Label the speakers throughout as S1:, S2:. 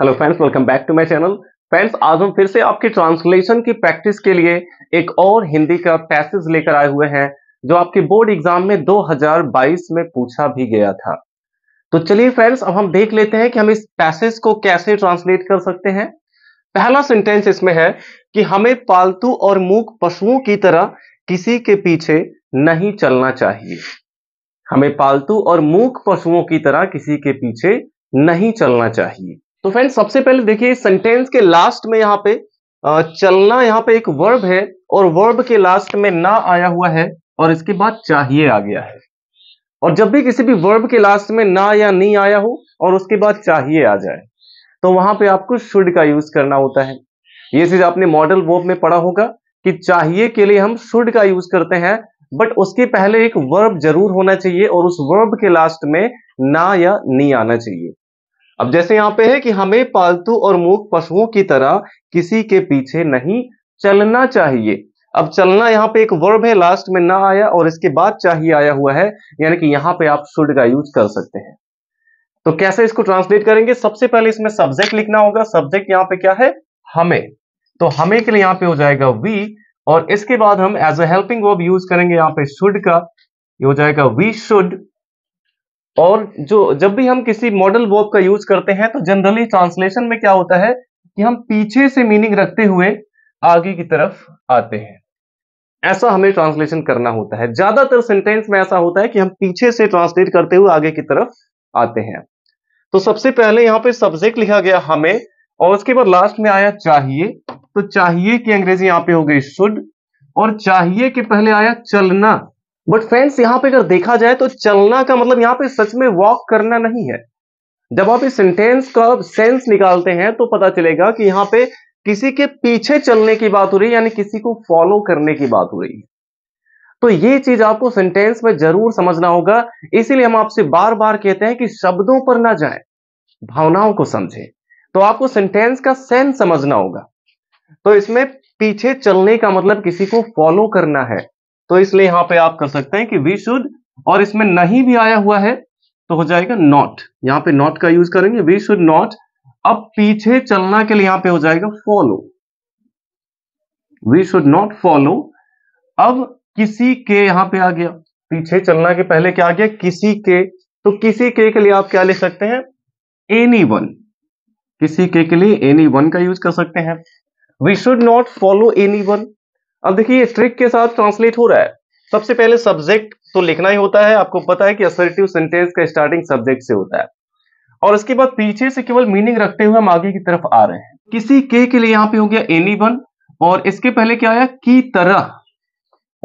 S1: hello friends welcome back to my channel friends आज हम फिर से आपकी ट्रांसलेशन की प्रैक्टिस के लिए एक और हिंदी का पैसेज लेकर आए हुए हैं जो आपके बोर्ड एग्जाम में 2022 में पूछा भी गया था तो चलिए फ्रेंड्स अब हम देख लेते हैं कि हम इस पैसेज को कैसे ट्रांसलेट कर सकते हैं पहला सेंटेंस इसमें है कि हमें पालतू और मूक पशुओं की तरह किसी के पीछे नहीं चलना चाहिए हमें पालतू और मूक पशुओं की तरह किसी के पीछे नहीं चलना चाहिए तो फ्रेंड सबसे पहले देखिए सेंटेंस के लास्ट में यहाँ पे चलना यहाँ पे एक वर्ब है और वर्ब के लास्ट में ना आया हुआ है और इसके बाद चाहिए आ गया है और जब भी किसी भी वर्ब के लास्ट में ना या नहीं आया हो और उसके बाद चाहिए आ जाए तो वहां पे आपको शुड का यूज करना होता है ये चीज आपने मॉडल वर्ब में पढ़ा होगा कि चाहिए के लिए हम शुड का यूज करते हैं बट उसके पहले एक वर्ब जरूर होना चाहिए और उस वर्ब के लास्ट में ना या नहीं आना चाहिए अब जैसे यहां पे है कि हमें पालतू और मूक पशुओं की तरह किसी के पीछे नहीं चलना चाहिए अब चलना यहाँ पे एक वर्ब है लास्ट में ना आया और इसके बाद चाहिए आया हुआ है यानी कि यहाँ पे आप शुड का यूज कर सकते हैं तो कैसे इसको ट्रांसलेट करेंगे सबसे पहले इसमें सब्जेक्ट लिखना होगा सब्जेक्ट यहाँ पे क्या है हमें तो हमें के लिए यहाँ पे हो जाएगा वी और इसके बाद हम as a helping verb use करेंगे यहाँ पे शुड का ये हो जाएगा वी शुड और जो जब भी हम किसी मॉडल वर्ब का यूज करते हैं तो जनरली ट्रांसलेशन में क्या होता है कि हम पीछे से मीनिंग रखते हुए आगे की तरफ आते हैं ऐसा हमें ट्रांसलेशन करना होता है ज्यादातर सेंटेंस में ऐसा होता है कि हम पीछे से ट्रांसलेट करते हुए आगे की तरफ आते हैं तो सबसे पहले यहां पे सब्जेक्ट लिखा गया हमें और उसके बाद लास्ट में आया चाहिए तो चाहिए की अंग्रेजी यहां पे हो गई शुड और चाहिए के पहले आया चलना बट फ्रेंड्स यहां पे अगर देखा जाए तो चलना का मतलब यहां पे सच में वॉक करना नहीं है जब आप इस सेंटेंस का सेंस निकालते हैं तो पता चलेगा कि यहां पे किसी के पीछे चलने की बात हो रही है यानी किसी को फॉलो करने की बात हो रही है तो ये चीज आपको सेंटेंस में जरूर समझना होगा इसीलिए हम आपसे बार बार कहते हैं कि शब्दों पर ना जाए भावनाओं को समझे तो आपको सेंटेंस का सेंस समझना होगा तो इसमें पीछे चलने का मतलब किसी को फॉलो करना है तो इसलिए यहां पे आप कर सकते हैं कि वी शुड और इसमें नहीं भी आया हुआ है तो हो जाएगा नॉट यहां पे नॉट का यूज करेंगे वी शुड नॉट अब पीछे चलना के लिए यहां पे हो जाएगा follow we should not follow अब किसी के यहां पे आ गया पीछे चलना के पहले क्या आ गया किसी के तो किसी के के लिए आप क्या ले सकते हैं एनी वन किसी के के लिए एनी वन का यूज कर सकते हैं we should not follow anyone अब देखिए स्ट्रिक के साथ ट्रांसलेट हो रहा है सबसे पहले सब्जेक्ट तो लिखना ही होता है आपको पता है कि असर्टिव सेंटेंस का स्टार्टिंग सब्जेक्ट से होता है और इसके बाद पीछे से केवल मीनिंग रखते हुए हम आगे की तरफ आ रहे हैं किसी के के लिए यहां पे हो गया एनी वन और इसके पहले क्या आया की तरह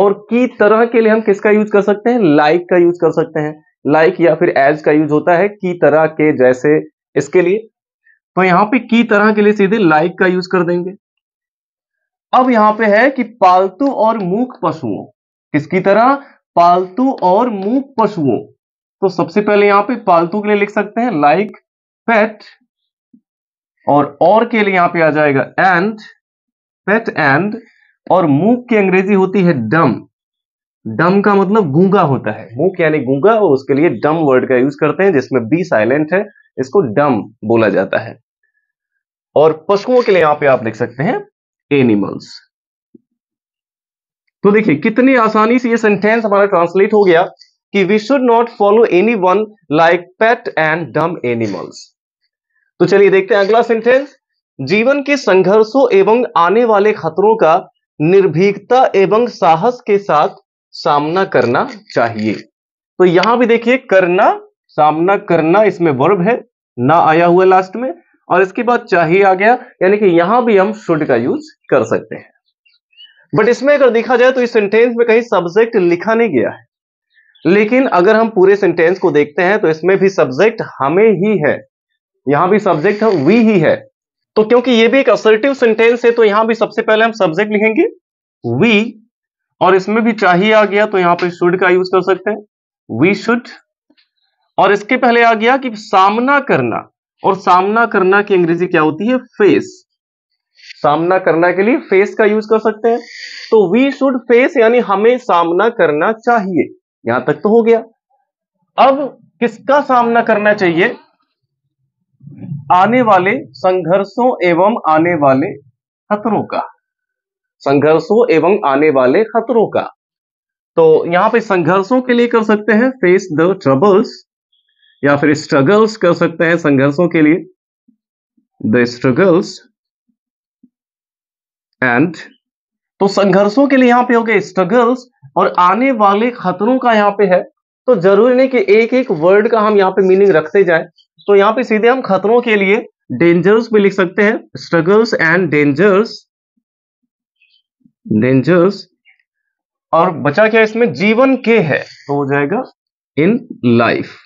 S1: और की तरह के लिए हम किसका यूज कर सकते हैं लाइक का यूज कर सकते हैं लाइक या फिर एज का यूज होता है की तरह के जैसे इसके लिए तो यहां पे की तरह के लिए सीधे लाइक का यूज कर देंगे अब यहां पे है कि पालतू और मूक पशुओं किसकी तरह पालतू और मूक पशुओं तो सबसे पहले यहां पे पालतू के लिए लिख सकते हैं लाइक पेट और और के लिए यहां पे आ जाएगा एंड पेट एंड और मूक की अंग्रेजी होती है डम डम का मतलब गूंगा होता है मूक यानी गूंगा और उसके लिए डम वर्ड का यूज करते हैं जिसमें बी साइलेंट है इसको डम बोला जाता है और पशुओं के लिए यहां पे आप लिख सकते हैं एनिमल्स तो देखिए कितनी आसानी से ये सेंटेंस हमारा ट्रांसलेट हो गया कि we should not follow anyone like pet and dumb animals तो चलिए देखते हैं अगला सेंटेंस जीवन के संघर्षों एवं आने वाले खतरों का निर्भीकता एवं साहस के साथ सामना करना चाहिए तो यहां भी देखिए करना सामना करना इसमें वर्ब है ना आया हुआ लास्ट में और इसके बाद चाहिए आ गया यानी कि यहां भी हम शुड का यूज कर सकते हैं बट इसमें अगर देखा जाए तो इस सेंटेंस में कहीं सब्जेक्ट लिखा नहीं गया है लेकिन अगर हम पूरे सेंटेंस को देखते हैं तो इसमें भी सब्जेक्ट हमें ही है यहां भी सब्जेक्ट हम वी ही है तो क्योंकि ये भी एक असर्टिव सेंटेंस है तो यहां भी सबसे पहले हम सब्जेक्ट लिखेंगे वी और इसमें भी चाहिए आ गया तो यहां पे शुड का यूज कर सकते हैं वी शुड और इसके पहले आ गया कि सामना करना और सामना करना की अंग्रेजी क्या होती है फेस सामना करना के लिए फेस का यूज कर सकते हैं तो वी शुड फेस यानी हमें सामना करना चाहिए यहां तक तो हो गया अब किसका सामना करना चाहिए आने वाले संघर्षों एवं आने वाले खतरों का संघर्षों एवं आने वाले खतरों का तो यहां पे संघर्षों के लिए कर सकते हैं फेस द ट्रबल्स या फिर स्ट्रगल्स कर सकते हैं संघर्षों के लिए द स्ट्रगल्स एंड तो संघर्षों के लिए यहां पे हो गए स्ट्रगल्स और आने वाले खतरों का यहां पे है तो जरूरी नहीं कि एक एक वर्ड का हम यहां पे मीनिंग रखते जाए तो यहां पे सीधे हम खतरों के लिए डेंजर्स भी लिख सकते हैं स्ट्रगल्स एंड डेंजर्स डेंजर्स और बचा क्या इसमें जीवन के है तो हो जाएगा इन लाइफ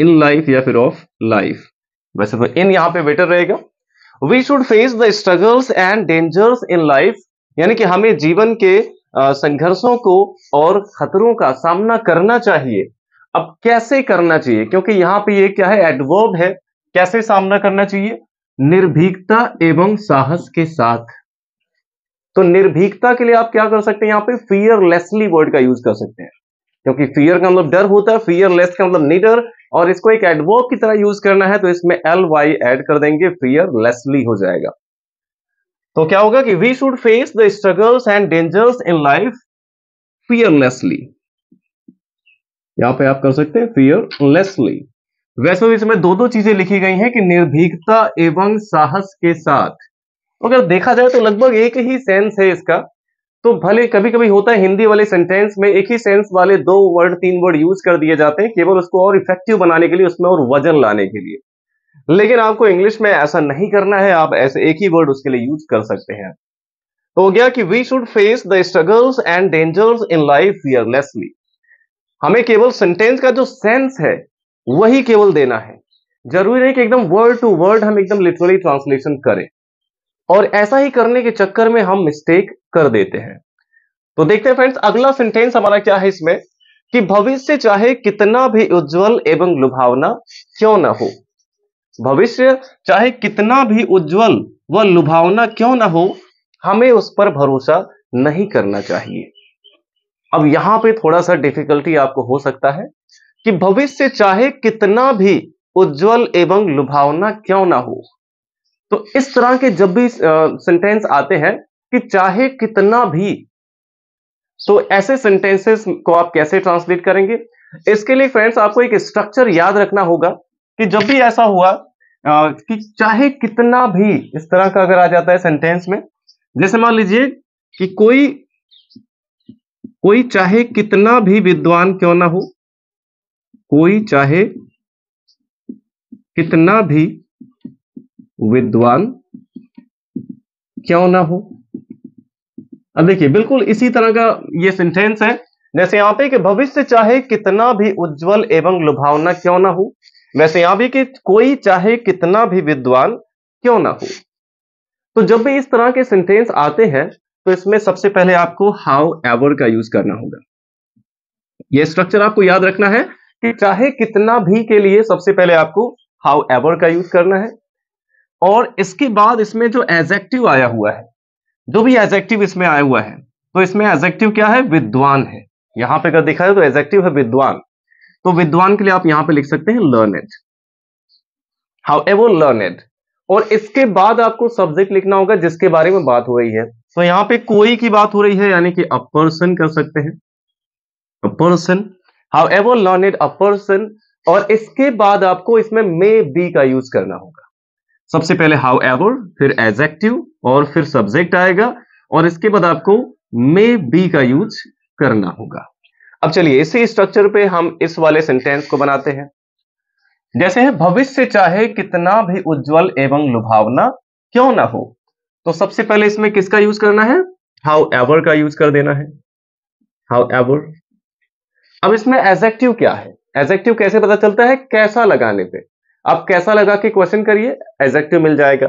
S1: इन लाइफ या फिर ऑफ लाइफ वैसे तो इन यहां पे बेटर रहेगा we should face the struggles and dangers in life यानी कि हमें जीवन के संघर्षों को और खतरों का सामना करना चाहिए अब कैसे करना चाहिए क्योंकि यहां पे ये क्या है एडवर्ब है कैसे सामना करना चाहिए निर्भीकता एवं साहस के साथ तो निर्भीकता के लिए आप क्या कर सकते हैं यहां पे फियरलेसली वर्ड का यूज कर सकते हैं क्योंकि फियर का मतलब डर होता है फियरलेस का मतलब निडर और इसको एक एडवर्ब की तरह यूज करना है तो इसमें एल वाई एड कर देंगे फियर लेसली हो जाएगा तो क्या होगा कि we should face the struggles and dangers in life fearlessly यहां पे आप कर सकते हैं फियरलेसली वैसे भी इसमें दो दो चीजें लिखी गई हैं कि निर्भीकता एवं साहस के साथ अगर देखा जाए तो लगभग एक ही सेंस है इसका तो भले कभी कभी होता है हिंदी वाले सेंटेंस में एक ही सेंस वाले दो वर्ड तीन वर्ड यूज कर दिए जाते हैं केवल उसको और इफेक्टिव बनाने के लिए उसमें और वजन लाने के लिए लेकिन आपको इंग्लिश में ऐसा नहीं करना है आप ऐसे एक ही वर्ड उसके लिए यूज कर सकते हैं तो हो गया कि we should face the struggles and dangers in life fearlessly हमें केवल सेंटेंस का जो सेंस है वही केवल देना है जरूरी नहीं कि एकदम वर्ड टू वर्ड हम एकदम लिटरली ट्रांसलेशन करें और ऐसा ही करने के चक्कर में हम मिस्टेक कर देते हैं तो देखते हैं फ्रेंड्स अगला सेंटेंस हमारा क्या है इसमें कि भविष्य चाहे कितना भी उज्जवल एवं लुभावना क्यों ना हो भविष्य चाहे कितना भी उज्जवल व लुभावना क्यों ना हो हमें उस पर भरोसा नहीं करना चाहिए अब यहां पे थोड़ा सा डिफिकल्टी आपको हो सकता है कि भविष्य चाहे कितना भी उज्जवल एवं लुभावना क्यों ना हो तो इस तरह के जब भी सेंटेंस आते हैं कि चाहे कितना भी तो ऐसे सेंटेंसेस को आप कैसे ट्रांसलेट करेंगे इसके लिए फ्रेंड्स आपको एक स्ट्रक्चर याद रखना होगा कि जब भी ऐसा हुआ आ, कि चाहे कितना भी इस तरह का अगर आ जाता है सेंटेंस में जैसे मान लीजिए कि कोई कोई चाहे कितना भी विद्वान क्यों ना हो कोई चाहे कितना भी विद्वान क्यों ना हो अब देखिए बिल्कुल इसी तरह का ये सेंटेंस है जैसे यहां पे कि भविष्य चाहे कितना भी उज्जवल एवं लुभावना क्यों ना हो वैसे यहां भी कि कोई चाहे कितना भी विद्वान क्यों ना हो तो जब भी इस तरह के सेंटेंस आते हैं तो इसमें सबसे पहले आपको हाउ एवर का यूज करना होगा यह स्ट्रक्चर आपको याद रखना है कि चाहे कितना भी के लिए सबसे पहले आपको हाउ एवर का यूज करना है और इसके बाद इसमें जो एजेक्टिव आया हुआ है जो भी एजेक्टिव इसमें आया हुआ है तो इसमें एजेक्टिव क्या है विद्वान है यहां पे अगर देखा जाए तो एजेक्टिव है विद्वान तो विद्वान के लिए आप यहां पे लिख सकते हैं लर्नेड हाउ एवर लर्नेड और इसके बाद आपको सब्जेक्ट लिखना होगा जिसके बारे में बात हो रही है तो so, यहाँ पे कोई की बात हो रही है यानी कि अ पर्सन कर सकते हैं a person however learned a person और इसके बाद आपको इसमें मे बी का यूज करना होगा सबसे पहले हाउ एवर फिर एजेक्टिव और फिर सब्जेक्ट आएगा और इसके बाद आपको मे बी का यूज करना होगा अब चलिए इसी स्ट्रक्चर पे हम इस वाले सेंटेंस को बनाते हैं जैसे है भविष्य चाहे कितना भी उज्जवल एवं लुभावना क्यों ना हो तो सबसे पहले इसमें किसका यूज करना है हाउ एवर का यूज कर देना है हाउ एवर अब इसमें एजेक्टिव क्या है एजेक्टिव कैसे पता चलता है कैसा लगाने पे आप कैसा लगा के क्वेश्चन करिए एजेक्टिव मिल जाएगा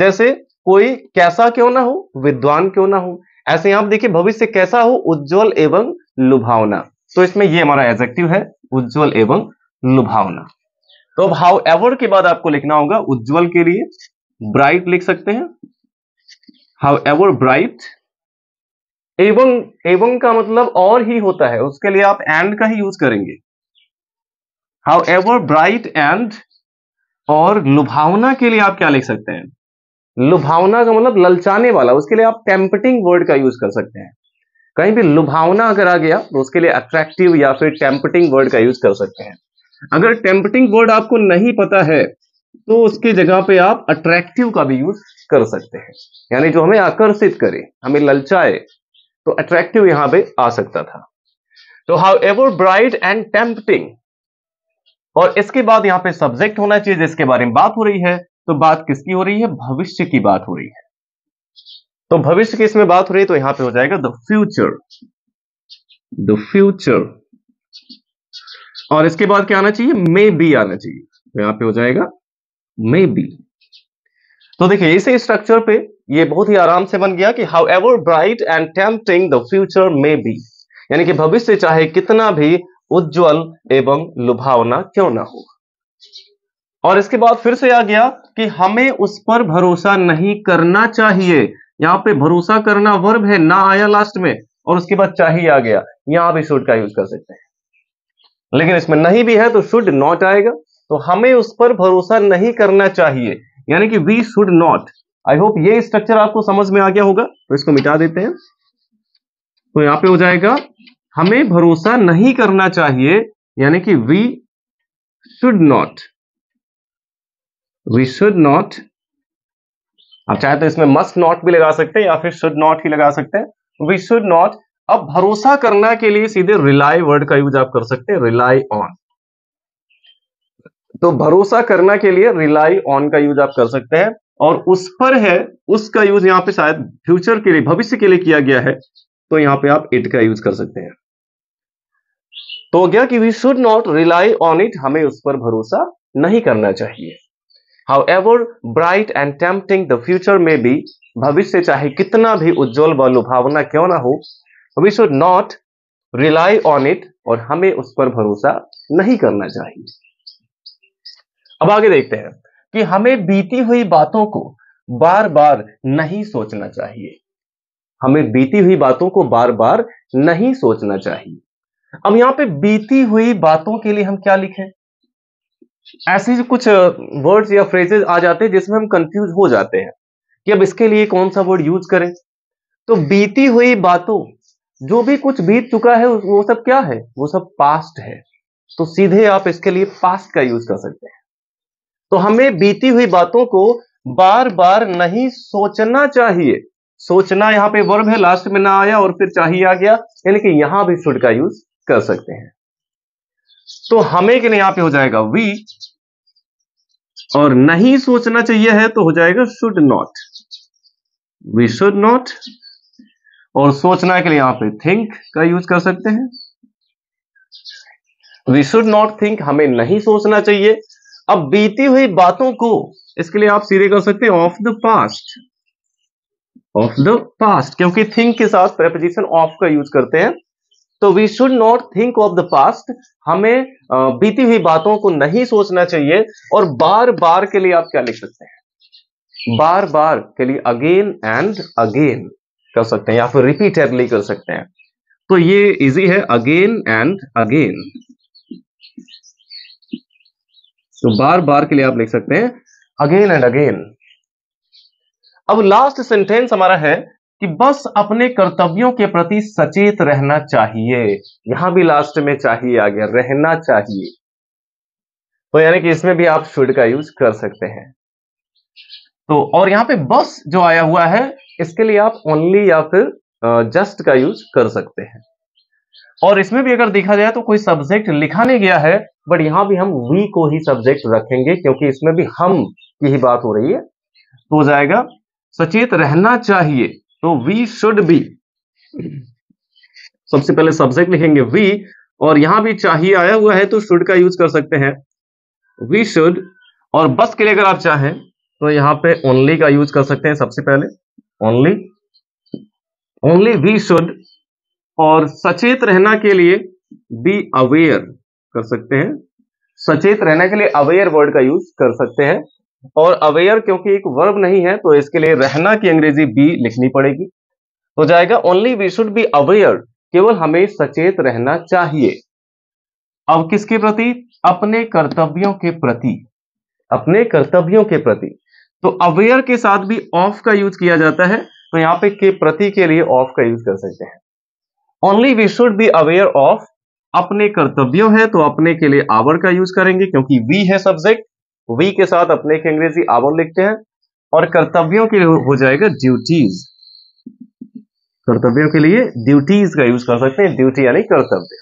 S1: जैसे कोई कैसा क्यों ना हो विद्वान क्यों ना हो ऐसे आप देखिए भविष्य कैसा हो उज्जवल एवं लुभावना तो इसमें ये हमारा एजेक्टिव है उज्जवल एवं लुभावना तो अब हाउ एवर के बाद आपको लिखना होगा उज्जवल के लिए ब्राइट लिख सकते हैं हाउ एवर ब्राइट एवं एवं का मतलब और ही होता है उसके लिए आप एंड का ही यूज करेंगे हाउ एवर ब्राइट एंड और लुभावना के लिए आप क्या लिख सकते हैं लुभावना का मतलब ललचाने वाला उसके लिए आप टेम्पटिंग वर्ड का यूज कर सकते हैं कहीं भी लुभावना अगर आ गया तो उसके लिए अट्रैक्टिव या फिर टेम्पटिंग वर्ड का यूज कर सकते हैं अगर टेम्पटिंग वर्ड आपको नहीं पता है तो उसकी जगह पे आप अट्रैक्टिव का भी यूज कर सकते हैं यानी जो हमें आकर्षित करे हमें ललचाए तो अट्रैक्टिव यहां पे आ सकता था तो however bright and tempting और इसके बाद यहाँ पे सब्जेक्ट होना चाहिए जिसके बारे में बात हो रही है तो बात किसकी हो रही है भविष्य की बात हो रही है तो भविष्य की इसमें बात हो रही है तो यहां पे हो जाएगा द फ्यूचर द फ्यूचर और इसके बाद क्या आना चाहिए मे बी आना चाहिए तो यहां पे हो जाएगा मे बी तो देखिए इसे स्ट्रक्चर पे ये बहुत ही आराम से बन गया कि however bright and tempting the future may be यानी कि भविष्य चाहे कितना भी उज्जवल एवं लुभावना क्यों ना हो और इसके बाद फिर से आ गया कि हमें उस पर भरोसा नहीं करना चाहिए यहां पे भरोसा करना वर्ब है ना आया लास्ट में और उसके बाद चाहिए आ गया यहां आप शुड का यूज कर सकते हैं लेकिन इसमें नहीं भी है तो शुड नॉट आएगा तो हमें उस पर भरोसा नहीं करना चाहिए यानी कि we should not I hope ये स्ट्रक्चर आपको समझ में आ गया होगा तो इसको मिटा देते हैं तो यहां पे हो जाएगा हमें भरोसा नहीं करना चाहिए यानी कि we should not we should not आप चाहे तो इसमें मस्ट नॉट भी लगा सकते हैं या फिर शुड नॉट ही लगा सकते हैं वी शुड नॉट अब भरोसा करना के लिए सीधे रिलाई वर्ड का यूज आप कर सकते हैं रिलाई ऑन तो भरोसा करना के लिए रिलाई ऑन का यूज आप कर सकते हैं और उस पर है उसका यूज यहां पे शायद फ्यूचर के लिए भविष्य के लिए किया गया है तो यहां पे आप इट का यूज कर सकते हैं हो तो गया कि we should not rely on it हमें उस पर भरोसा नहीं करना चाहिए however bright and tempting the future में भी भविष्य चाहे कितना भी उज्जवल व लुभावना क्यों ना हो we should not rely on it और हमें उस पर भरोसा नहीं करना चाहिए अब आगे देखते हैं कि हमें बीती हुई बातों को बार बार नहीं सोचना चाहिए हमें बीती हुई बातों को बार बार नहीं सोचना चाहिए अब यहां पे बीती हुई बातों के लिए हम क्या लिखें ऐसे कुछ वर्ड्स या फ्रेजेस आ जाते हैं जिसमें हम कंफ्यूज हो जाते हैं कि अब इसके लिए कौन सा वर्ड यूज करें तो बीती हुई बातों जो भी कुछ बीत चुका है वो सब क्या है वो सब पास्ट है तो सीधे आप इसके लिए पास्ट का यूज कर सकते हैं तो हमें बीती हुई बातों को बार बार नहीं सोचना चाहिए सोचना यहाँ पे वर्ब है लास्ट में ना आया और फिर चाहिए आ गया यानी कि यहां भी शुड का यूज कर सकते हैं तो हमें के लिए यहां पे हो जाएगा वी और नहीं सोचना चाहिए है तो हो जाएगा should not we should not और सोचना के लिए यहां पे थिंक का यूज कर सकते हैं वी शुड नॉट थिंक हमें नहीं सोचना चाहिए अब बीती हुई बातों को इसके लिए आप सीधे कर सकते हैं of the past of the past क्योंकि थिंक के साथ प्रेपोजिशन ऑफ का यूज करते हैं तो we should not think of the past हमें बीती हुई बातों को नहीं सोचना चाहिए और बार बार के लिए आप क्या लिख सकते हैं बार बार के लिए अगेन एंड अगेन कर सकते हैं या फिर रिपीटेडली कर सकते हैं तो ये इजी है अगेन एंड अगेन तो बार बार के लिए आप लिख सकते हैं अगेन एंड अगेन अब लास्ट सेंटेंस हमारा है कि बस अपने कर्तव्यों के प्रति सचेत रहना चाहिए यहां भी लास्ट में चाहिए आ गया रहना चाहिए तो यानी कि इसमें भी आप शुड का यूज कर सकते हैं तो और यहां पे बस जो आया हुआ है इसके लिए आप ओनली या फिर जस्ट का यूज कर सकते हैं और इसमें भी अगर देखा जाए तो कोई सब्जेक्ट लिखा नहीं गया है बट यहां भी हम वी को ही सब्जेक्ट रखेंगे क्योंकि इसमें भी हम की ही बात हो रही है तो हो जाएगा सचेत रहना चाहिए तो वी शुड बी सबसे पहले सब्जेक्ट लिखेंगे वी और यहां भी चाहिए आया हुआ है तो शुड का यूज कर सकते हैं वी शुड और बस के लिए अगर आप चाहें तो यहां पे ओनली का यूज कर सकते हैं सबसे पहले ओनली ओनली वी शुड और सचेत रहना के लिए बी अवेयर कर सकते हैं सचेत रहने के लिए अवेयर वर्ड का यूज कर सकते हैं और अवेयर क्योंकि एक वर्ब नहीं है तो इसके लिए रहना की अंग्रेजी बी लिखनी पड़ेगी हो जाएगा only we should be aware केवल हमें सचेत रहना चाहिए अब किसके प्रति अपने कर्तव्यों के प्रति अपने कर्तव्यों के प्रति तो अवेयर के साथ भी ऑफ का यूज किया जाता है तो यहां पे के प्रति के लिए ऑफ का यूज कर सकते हैं only we should be aware of अपने कर्तव्यों है तो अपने के लिए आवर का यूज करेंगे क्योंकि वी है सब्जेक्ट वी के साथ अपने की अंग्रेजी आवन लिखते हैं और कर्तव्यों के लिए हो जाएगा ड्यूटीज कर्तव्यों के लिए ड्यूटीज का यूज कर सकते हैं ड्यूटी यानी कर्तव्य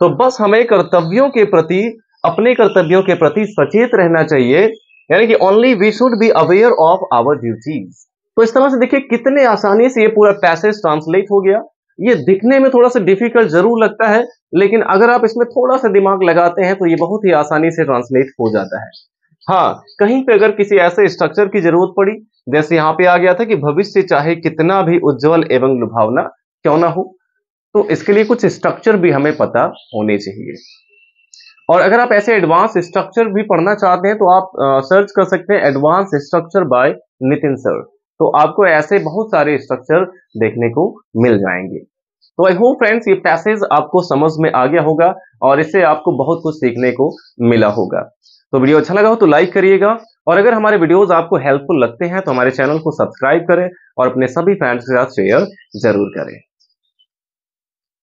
S1: तो बस हमें कर्तव्यों के प्रति अपने कर्तव्यों के प्रति सचेत रहना चाहिए यानी कि only we should be aware of our duties तो इस तरह से देखिए कितने आसानी से ये पूरा पैसेज ट्रांसलेट हो गया ये दिखने में थोड़ा सा डिफिकल्ट जरूर लगता है लेकिन अगर आप इसमें थोड़ा सा दिमाग लगाते हैं तो ये बहुत ही आसानी से ट्रांसलेट हो जाता है हाँ कहीं पे अगर किसी ऐसे स्ट्रक्चर की जरूरत पड़ी जैसे यहाँ पे आ गया था कि भविष्य चाहे कितना भी उज्जवल एवं लुभावना क्यों ना हो तो इसके लिए कुछ स्ट्रक्चर भी हमें पता होने चाहिए और अगर आप ऐसे एडवांस स्ट्रक्चर भी पढ़ना चाहते हैं तो आप सर्च कर सकते हैं advance structure by Nitin sir तो आपको ऐसे बहुत सारे स्ट्रक्चर देखने को मिल जाएंगे तो आई होप फ्रेंड्स ये पैसेज आपको समझ में आ गया होगा और इससे आपको बहुत कुछ सीखने को मिला होगा तो वीडियो अच्छा लगा हो तो लाइक करिएगा और अगर हमारे वीडियोस आपको हेल्पफुल लगते हैं तो हमारे चैनल को सब्सक्राइब करें और अपने सभी फ्रेंड्स के साथ शेयर जरूर करें